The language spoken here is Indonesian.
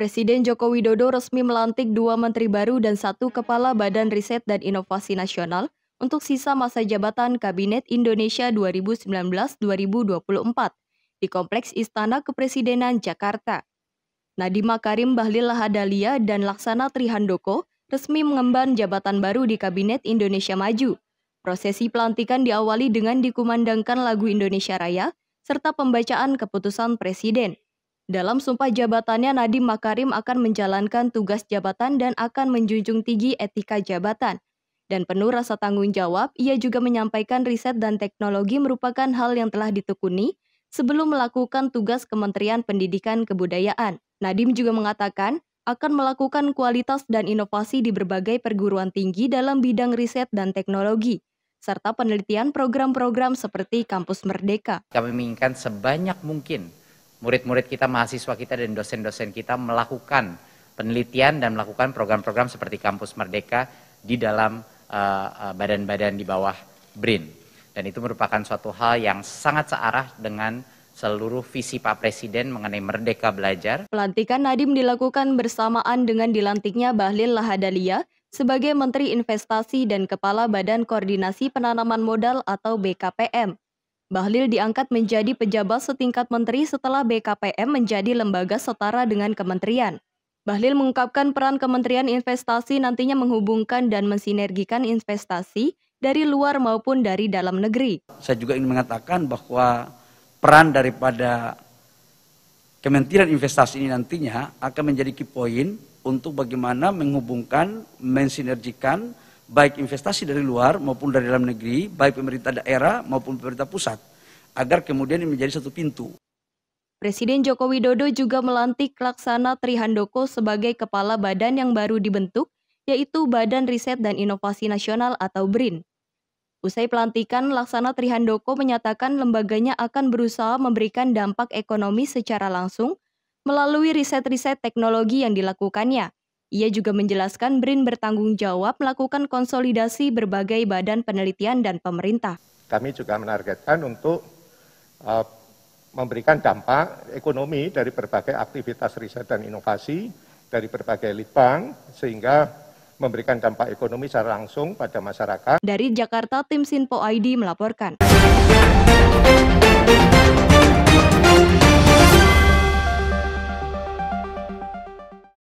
Presiden Joko Widodo resmi melantik dua menteri baru dan satu kepala Badan Riset dan Inovasi Nasional untuk sisa masa jabatan Kabinet Indonesia 2019-2024 di Kompleks Istana Kepresidenan Jakarta. Nadiem Makarim Bahlil Lahadalia dan Laksana Trihandoko resmi mengemban jabatan baru di Kabinet Indonesia Maju. Prosesi pelantikan diawali dengan dikumandangkan lagu Indonesia Raya serta pembacaan keputusan Presiden. Dalam sumpah jabatannya, Nadiem Makarim akan menjalankan tugas jabatan dan akan menjunjung tinggi etika jabatan. Dan penuh rasa tanggung jawab, ia juga menyampaikan riset dan teknologi merupakan hal yang telah ditekuni sebelum melakukan tugas Kementerian Pendidikan Kebudayaan. Nadiem juga mengatakan akan melakukan kualitas dan inovasi di berbagai perguruan tinggi dalam bidang riset dan teknologi serta penelitian program-program seperti Kampus Merdeka. Kami menginginkan sebanyak mungkin murid-murid kita, mahasiswa kita, dan dosen-dosen kita melakukan penelitian dan melakukan program-program seperti Kampus Merdeka di dalam eh, eh, badan-badan uh, di bawah BRIN. Dan itu merupakan suatu hal yang sangat searah dengan seluruh visi Pak Presiden mengenai Merdeka Belajar. Pelantikan Nadim dilakukan bersamaan dengan dilantiknya Bahlil Lahadalia sebagai Menteri Investasi dan Kepala Badan Koordinasi Penanaman Modal atau BKPM. Bahlil diangkat menjadi pejabat setingkat menteri setelah BKPM menjadi lembaga setara dengan kementerian. Bahlil mengungkapkan peran Kementerian Investasi nantinya menghubungkan dan mensinergikan investasi dari luar maupun dari dalam negeri. Saya juga ingin mengatakan bahwa peran daripada Kementerian Investasi ini nantinya akan menjadi key point untuk bagaimana menghubungkan, mensinergikan baik investasi dari luar maupun dari dalam negeri, baik pemerintah daerah maupun pemerintah pusat, agar kemudian menjadi satu pintu. Presiden Joko Widodo juga melantik Laksana Trihandoko sebagai kepala badan yang baru dibentuk, yaitu Badan Riset dan Inovasi Nasional atau BRIN. Usai pelantikan, Laksana Trihandoko menyatakan lembaganya akan berusaha memberikan dampak ekonomi secara langsung melalui riset-riset teknologi yang dilakukannya ia juga menjelaskan BRIN bertanggung jawab melakukan konsolidasi berbagai badan penelitian dan pemerintah. Kami juga menargetkan untuk uh, memberikan dampak ekonomi dari berbagai aktivitas riset dan inovasi dari berbagai litbang sehingga memberikan dampak ekonomi secara langsung pada masyarakat. Dari Jakarta, tim Sinpo ID melaporkan.